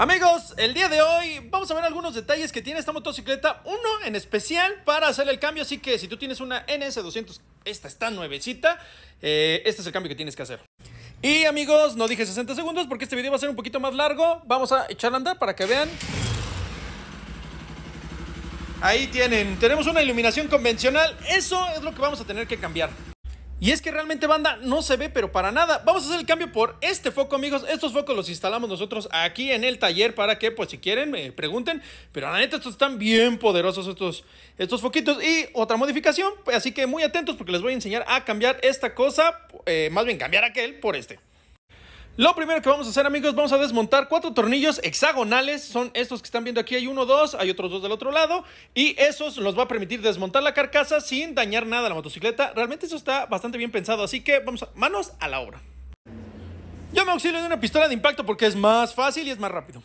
Amigos, el día de hoy vamos a ver algunos detalles que tiene esta motocicleta. Uno en especial para hacer el cambio, así que si tú tienes una NS200, esta está nuevecita, eh, este es el cambio que tienes que hacer. Y amigos, no dije 60 segundos porque este video va a ser un poquito más largo. Vamos a echar a andar para que vean. Ahí tienen, tenemos una iluminación convencional. Eso es lo que vamos a tener que cambiar. Y es que realmente banda no se ve pero para nada. Vamos a hacer el cambio por este foco amigos. Estos focos los instalamos nosotros aquí en el taller para que pues si quieren me pregunten. Pero la neta estos están bien poderosos estos, estos foquitos. Y otra modificación. Pues, así que muy atentos porque les voy a enseñar a cambiar esta cosa. Eh, más bien cambiar aquel por este. Lo primero que vamos a hacer, amigos, vamos a desmontar cuatro tornillos hexagonales. Son estos que están viendo aquí. Hay uno, dos, hay otros dos del otro lado. Y esos nos va a permitir desmontar la carcasa sin dañar nada a la motocicleta. Realmente eso está bastante bien pensado. Así que vamos a... Manos a la obra. Yo me auxilio de una pistola de impacto porque es más fácil y es más rápido.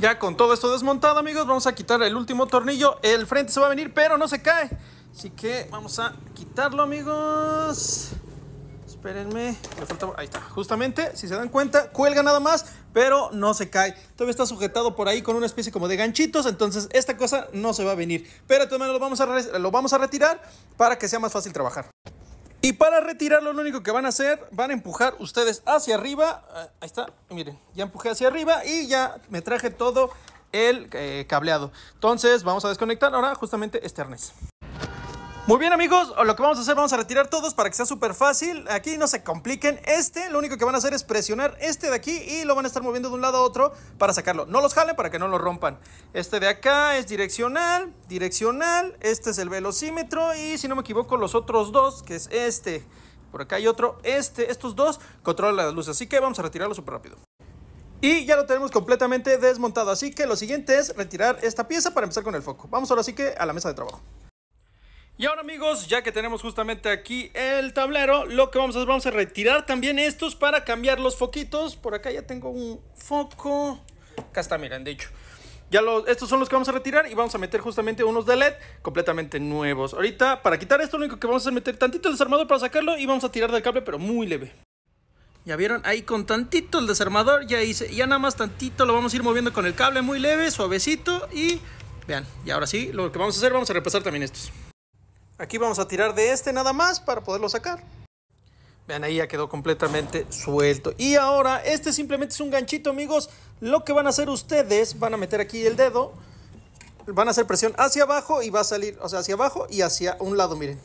Ya con todo esto desmontado, amigos, vamos a quitar el último tornillo. El frente se va a venir, pero no se cae. Así que vamos a quitarlo, amigos. Espérenme. Ahí está. Justamente, si se dan cuenta, cuelga nada más, pero no se cae. Todavía está sujetado por ahí con una especie como de ganchitos. Entonces, esta cosa no se va a venir. Pero de todas maneras, lo vamos a, lo vamos a retirar para que sea más fácil trabajar. Y para retirarlo, lo único que van a hacer, van a empujar ustedes hacia arriba. Ah, ahí está, miren, ya empujé hacia arriba y ya me traje todo el eh, cableado. Entonces, vamos a desconectar ahora justamente este arnés. Muy bien amigos, lo que vamos a hacer, vamos a retirar todos para que sea súper fácil. Aquí no se compliquen. Este, lo único que van a hacer es presionar este de aquí y lo van a estar moviendo de un lado a otro para sacarlo. No los jalen para que no lo rompan. Este de acá es direccional, direccional. Este es el velocímetro y si no me equivoco los otros dos, que es este. Por acá hay otro, este, estos dos controlan las luces. Así que vamos a retirarlo súper rápido. Y ya lo tenemos completamente desmontado, así que lo siguiente es retirar esta pieza para empezar con el foco. Vamos ahora sí que a la mesa de trabajo. Y ahora amigos, ya que tenemos justamente aquí el tablero, lo que vamos a hacer, vamos a retirar también estos para cambiar los foquitos. Por acá ya tengo un foco. Acá está, miren, de hecho. Ya estos son los que vamos a retirar y vamos a meter justamente unos de LED completamente nuevos. Ahorita, para quitar esto, lo único que vamos a hacer es meter tantito el desarmador para sacarlo y vamos a tirar del cable, pero muy leve. Ya vieron, ahí con tantito el desarmador, ya hice, ya nada más tantito lo vamos a ir moviendo con el cable muy leve, suavecito y... Vean, y ahora sí, lo que vamos a hacer, vamos a repasar también estos. Aquí vamos a tirar de este nada más para poderlo sacar. Vean, ahí ya quedó completamente suelto. Y ahora, este simplemente es un ganchito, amigos. Lo que van a hacer ustedes, van a meter aquí el dedo. Van a hacer presión hacia abajo y va a salir, o sea, hacia abajo y hacia un lado, miren.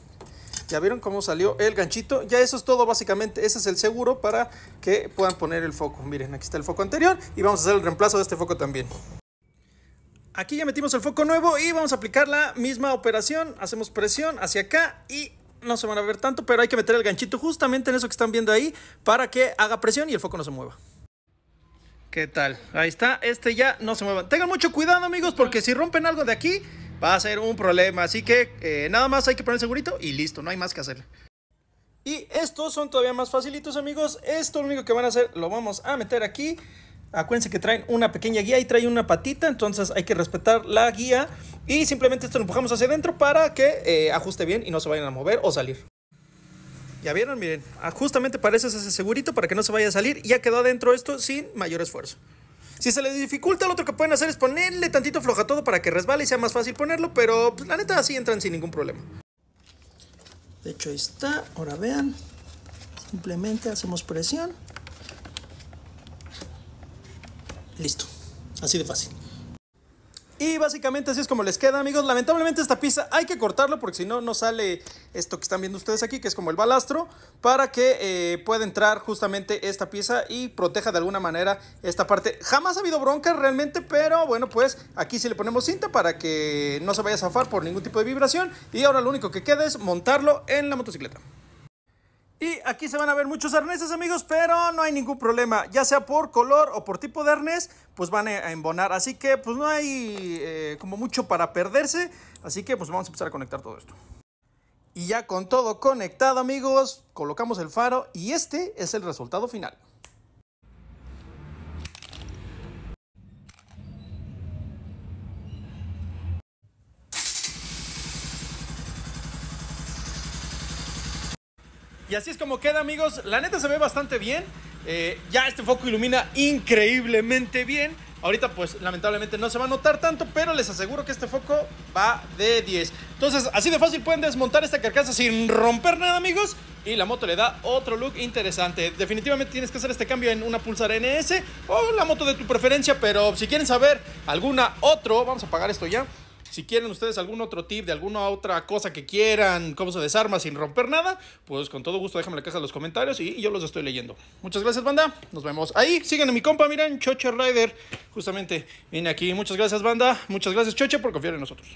Ya vieron cómo salió el ganchito. Ya eso es todo básicamente. Ese es el seguro para que puedan poner el foco. Miren, aquí está el foco anterior y vamos a hacer el reemplazo de este foco también. Aquí ya metimos el foco nuevo y vamos a aplicar la misma operación. Hacemos presión hacia acá y no se van a ver tanto, pero hay que meter el ganchito justamente en eso que están viendo ahí para que haga presión y el foco no se mueva. ¿Qué tal? Ahí está, este ya no se mueva. Tengan mucho cuidado amigos porque si rompen algo de aquí va a ser un problema. Así que eh, nada más hay que poner segurito y listo, no hay más que hacer. Y estos son todavía más facilitos amigos. Esto lo único que van a hacer lo vamos a meter aquí. Acuérdense que traen una pequeña guía y traen una patita, entonces hay que respetar la guía y simplemente esto lo empujamos hacia adentro para que eh, ajuste bien y no se vayan a mover o salir. Ya vieron, miren, ah, justamente parece ese segurito para que no se vaya a salir. Y Ya quedó adentro esto sin mayor esfuerzo. Si se le dificulta, lo otro que pueden hacer es ponerle tantito floja todo para que resbale y sea más fácil ponerlo, pero pues, la neta así entran sin ningún problema. De hecho, ahí está. Ahora vean. Simplemente hacemos presión Listo. Así de fácil. Y básicamente así es como les queda, amigos. Lamentablemente esta pieza hay que cortarlo porque si no, no sale esto que están viendo ustedes aquí, que es como el balastro, para que eh, pueda entrar justamente esta pieza y proteja de alguna manera esta parte. Jamás ha habido bronca realmente, pero bueno, pues aquí sí le ponemos cinta para que no se vaya a zafar por ningún tipo de vibración. Y ahora lo único que queda es montarlo en la motocicleta. Y aquí se van a ver muchos arneses amigos, pero no hay ningún problema, ya sea por color o por tipo de arnés, pues van a embonar, así que pues no hay eh, como mucho para perderse, así que pues vamos a empezar a conectar todo esto. Y ya con todo conectado amigos, colocamos el faro y este es el resultado final. Y así es como queda, amigos. La neta se ve bastante bien. Eh, ya este foco ilumina increíblemente bien. Ahorita pues lamentablemente no se va a notar tanto, pero les aseguro que este foco va de 10. Entonces así de fácil pueden desmontar esta carcasa sin romper nada amigos. Y la moto le da otro look interesante. Definitivamente tienes que hacer este cambio en una Pulsar NS o la moto de tu preferencia. Pero si quieren saber alguna otro, vamos a apagar esto ya. Si quieren ustedes algún otro tip de alguna otra cosa que quieran, cómo se desarma sin romper nada, pues con todo gusto déjenme la caja de los comentarios y, yo los estoy leyendo. Muchas gracias, banda. Nos vemos ahí. Sigan a mi compa, miren, Choche Rider. Justamente viene aquí. Muchas gracias, banda. Muchas gracias, Choche, por confiar en nosotros.